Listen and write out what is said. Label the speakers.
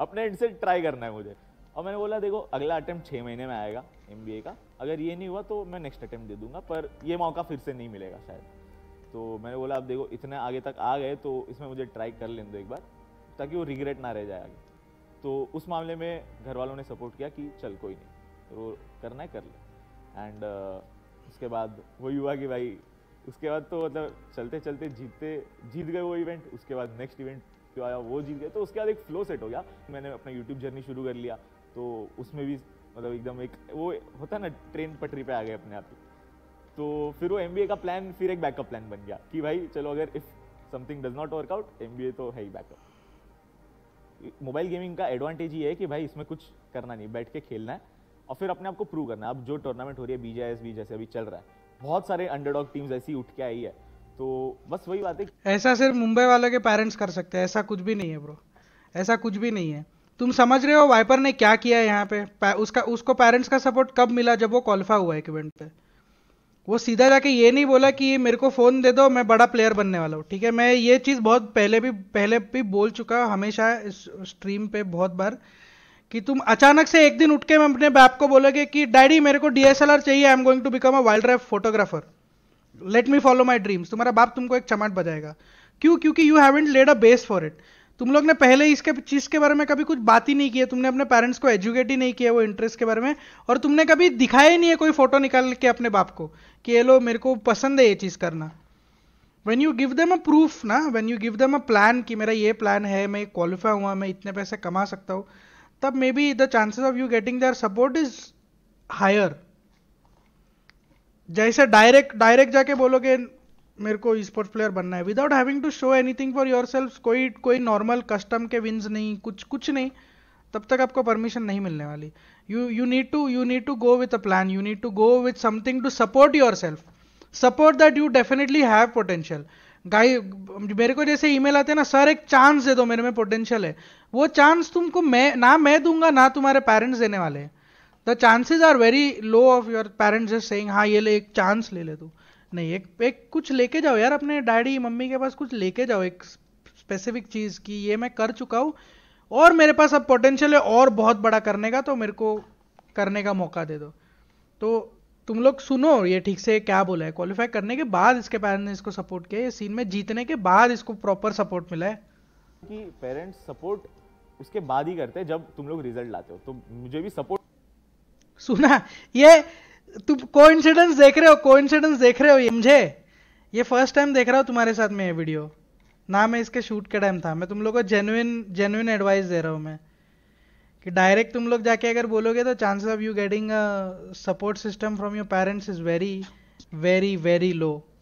Speaker 1: अपने एंड से ट्राई करना है मुझे और मैंने बोला देखो अगला अटैम्प्ट छः महीने में आएगा एम का अगर ये नहीं हुआ तो मैं नेक्स्ट अटैम्प्ट दे दूंगा पर ये मौका फिर से नहीं मिलेगा शायद तो मैंने बोला अब देखो इतने आगे तक आ गए तो इसमें मुझे ट्राई कर लें दो एक बार ताकि वो रिग्रेट ना रह जाए आगे तो उस मामले में घर वालों ने सपोर्ट किया कि चल कोई नहीं तो वो करना है कर ले एंड uh, उसके बाद वही हुआ कि भाई उसके बाद तो मतलब चलते चलते जीतते जीत गए वो इवेंट उसके बाद नेक्स्ट इवेंट क्यों आया वो जीत गए तो उसके बाद एक फ्लो सेट हो गया मैंने अपना यूट्यूब जर्नी शुरू कर लिया तो उसमें भी मतलब एकदम एक वो होता ना ट्रेन पटरी पे आ गए अपने आप ही तो फिर वो एम का प्लान फिर एक बैकअप प्लान बन गया कि भाई चलो अगर if something does not work out एम तो है ही बैकअप मोबाइल गेमिंग का एडवांटेज ये है कि भाई इसमें कुछ करना नहीं बैठ के खेलना है और फिर अपने आप को प्रूव करना है अब जो टूर्नामेंट हो रही है बी जैसे अभी चल रहा है बहुत सारे अंडरडॉग टीम्स ऐसी उठ के आई है तो बस वही बात है
Speaker 2: ऐसा सिर्फ मुंबई वालों के पेरेंट्स कर सकते हैं ऐसा कुछ भी नहीं है ब्रो ऐसा कुछ भी नहीं है तुम समझ रहे हो वाइपर ने क्या किया है यहाँ पे उसका उसको पेरेंट्स का सपोर्ट कब मिला जब वो क्वालिफाई हुआ एक इवेंट पे वो सीधा जाके ये नहीं बोला कि मेरे को फ़ोन दे दो मैं बड़ा प्लेयर बनने वाला हूँ ठीक है मैं ये चीज़ बहुत पहले भी पहले भी बोल चुका हमेशा इस स्ट्रीम पे बहुत बार कि तुम अचानक से एक दिन उठ के अपने बाप को बोलोगे कि डैडी मेरे को डीएसएलआर चाहिए I am going to become a wildlife photographer let me follow my dreams तुम्हारा बाप तुमको एक चमाट बजाएगा क्यों क्योंकि you and laid a base for it तुम लोग ने पहले इसके चीज़ के बारे में कभी कुछ बात ही नहीं की है तुमने अपने पेरेंट्स को एजुकेट ही नहीं किया वो इंटरेस्ट के बारे में और तुमने कभी दिखाया ही नहीं है कोई फोटो निकाल के अपने बाप को कि ये लो मेरे को पसंद है ये चीज़ करना when you give them a proof ना when you give them a plan कि मेरा ये प्लान है मैं क्वालिफाई हुआ मैं इतने पैसे कमा सकता हूँ तब maybe the chances of you getting their support is higher जैसे डायरेक्ट डायरेक्ट जाके बोलोगे मेरे को स्पोर्ट्स प्लेयर बनना है without having to show anything for yourself कोई कोई नॉर्मल कस्टम के विन्स नहीं कुछ कुछ नहीं तब तक आपको परमिशन नहीं मिलने वाली you you need to you need to go with a plan you need to go with something to support yourself support that you definitely have potential guy मेरे को जैसे ईमेल आते हैं ना सर एक चांस दे दो मेरे में पोटेंशियल है वो चांस तुमको मैं ना मैं दूंगा ना तुम्हारे पेरेंट्स देने वाले हैं the chances are very low of your parents just saying हाँ ये ले एक चांस ले ले तू नहीं एक एक कुछ लेके जाओ यार अपने डैडी मम्मी के पास कुछ लेके जाओ एक स्पेसिफिक चीज़ की ये मैं कर चुका हूँ और मेरे पास अब पोटेंशियल है और बहुत बड़ा करने का तो मेरे को करने का मौका दे दो तो तुम लोग सुनो ये ठीक से क्या बोला है क्वालिफाई करने के बाद इसके पेरेंट्स ने इसको सपोर्ट किया सीन में जीतने के बाद इसको प्रॉपर सपोर्ट मिला है
Speaker 1: कि पेरेंट्स सपोर्ट उसके
Speaker 2: बाद ही करते हैं जब तुम लोग रिजल्ट लाते हो तो मुझे भी सपोर्ट सुना ये तुम को देख रहे हो को देख रहे हो ये मुझे ये फर्स्ट टाइम देख रहा हूँ तुम्हारे साथ में ये वीडियो ना मैं इसके शूट के टाइम था मैं तुम लोग को जेनुइन जेनुइन एडवाइस दे रहा हूँ मैं कि डायरेक्ट तुम लोग जाके अगर बोलोगे तो chances of you getting support system from your parents is very very very low